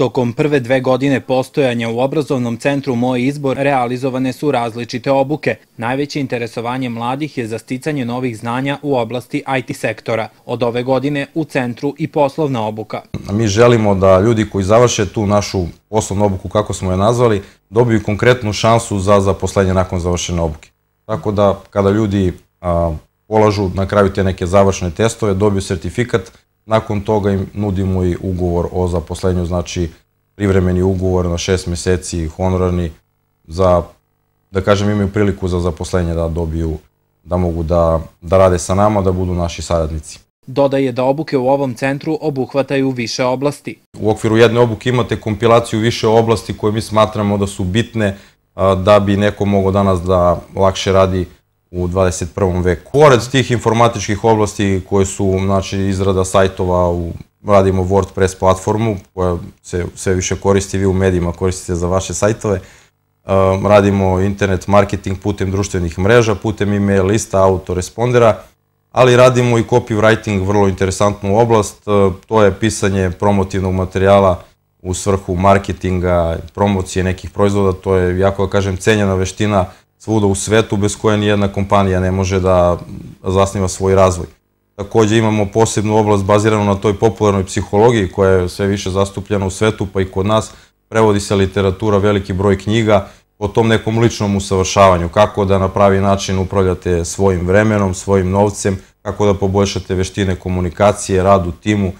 Tokom prve dve godine postojanja u obrazovnom centru Moj izbor realizovane su različite obuke. Najveće interesovanje mladih je za sticanje novih znanja u oblasti IT sektora. Od ove godine u centru i poslovna obuka. Mi želimo da ljudi koji završe tu našu poslovnu obuku, kako smo je nazvali, dobiju konkretnu šansu za zaposlenje nakon završene obuke. Tako da kada ljudi polažu na kraju te neke završne testove, dobiju sertifikat, Nakon toga im nudimo i ugovor o zaposlenju, znači privremeni ugovor na šest meseci honorarni za, da kažem, imaju priliku za zaposlenje da dobiju, da mogu da, da rade sa nama, da budu naši saradnici. Dodaje da obuke u ovom centru obuhvataju više oblasti. U okviru jedne obuke imate kompilaciju više oblasti koje mi smatramo da su bitne da bi neko mogao danas da lakše radi u 21. veku. Pored tih informatičkih oblasti koje su znači, izrada sajtova, radimo WordPress platformu koja se sve više koristi, vi u medijima koristite za vaše sajtove, um, radimo internet marketing putem društvenih mreža, putem e-mail lista, autorespondera, ali radimo i copywriting, vrlo interesantnu oblast, uh, to je pisanje promotivnog materijala u svrhu marketinga, promocije nekih proizvoda, to je jako, da kažem, cenjena veština svuda u svetu bez koje nijedna kompanija ne može da zasniva svoj razvoj. Takođe imamo posebnu oblast baziranu na toj popularnoj psihologiji koja je sve više zastupljena u svetu pa i kod nas. Prevodi se literatura, veliki broj knjiga o tom nekom ličnom usavršavanju, kako da na pravi način upravljate svojim vremenom, svojim novcem, kako da poboljšate veštine komunikacije, rad u timu,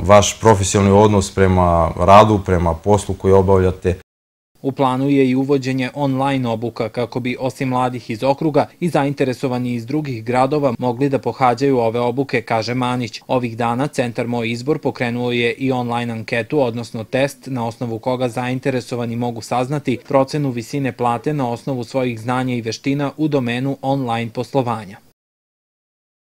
vaš profesionalni odnos prema radu, prema poslu koji obavljate, U planu je i uvođenje online obuka kako bi osim mladih iz okruga i zainteresovani iz drugih gradova mogli da pohađaju ove obuke, kaže Manić. Ovih dana Centar Moj izbor pokrenuo je i online anketu, odnosno test na osnovu koga zainteresovani mogu saznati procenu visine plate na osnovu svojih znanja i veština u domenu online poslovanja.